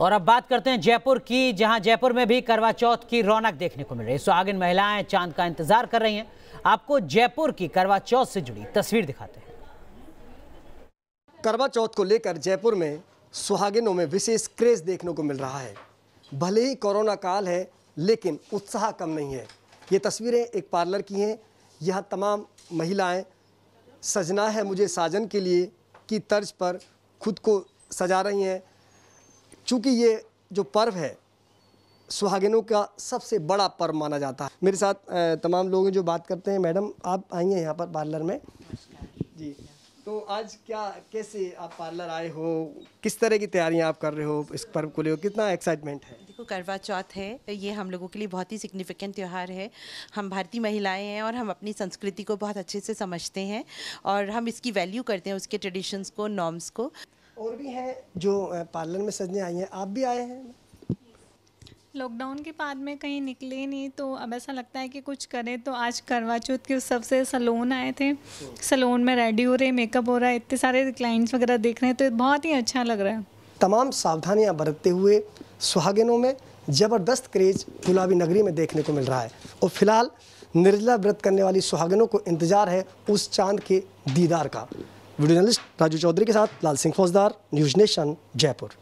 और अब बात करते हैं जयपुर की जहां जयपुर में भी करवा चौथ की रौनक देखने को मिल रही है सुहागिन महिलाएं चांद का इंतजार कर रही हैं आपको जयपुर की करवा चौथ से जुड़ी तस्वीर दिखाते हैं करवा चौथ को लेकर जयपुर में सुहागिनों में विशेष क्रेज देखने को मिल रहा है भले ही कोरोना काल है लेकिन उत्साह कम नहीं है ये तस्वीरें एक पार्लर की हैं यहाँ तमाम महिलाएं सजना है मुझे साजन के लिए की तर्ज पर खुद को सजा रही हैं चूँकि ये जो पर्व है सुहागिनों का सबसे बड़ा पर्व माना जाता है मेरे साथ तमाम लोग जो बात करते हैं मैडम आप आई हैं यहाँ पर पार्लर में जी तो आज क्या कैसे आप पार्लर आए हो किस तरह की तैयारियाँ आप कर रहे हो इस पर्व को लेकर कितना एक्साइटमेंट है देखो करवा चौथ है ये हम लोगों के लिए बहुत ही सिग्निफिकेंट त्यौहार है हम भारतीय महिलाएं हैं और हम अपनी संस्कृति को बहुत अच्छे से समझते हैं और हम इसकी वैल्यू करते हैं उसके ट्रेडिशंस को नॉर्म्स को और भी हैं जो पार्लर में सजने आई हैं आप भी आए हैं लॉकडाउन के बाद में कहीं निकले नहीं तो अब ऐसा लगता है कि कुछ करें तो आज करवा चौथ के सबसे सलोन आए थे सलोन में रेडी हो रहे मेकअप हो रहा है इतने सारे क्लाइंट्स वगैरह देख रहे हैं तो बहुत ही अच्छा लग रहा है तमाम सावधानियां बरतते हुए सुहागिनों में ज़बरदस्त क्रेज गुलाबी नगरी में देखने को मिल रहा है और फिलहाल निर्जला व्रत करने वाली सुहागिनों को इंतज़ार है उस चांद के दीदार का वीडियो जर्नलिस्ट राजू चौधरी के साथ लाल सिंह फौजदार न्यूज नेशन जयपुर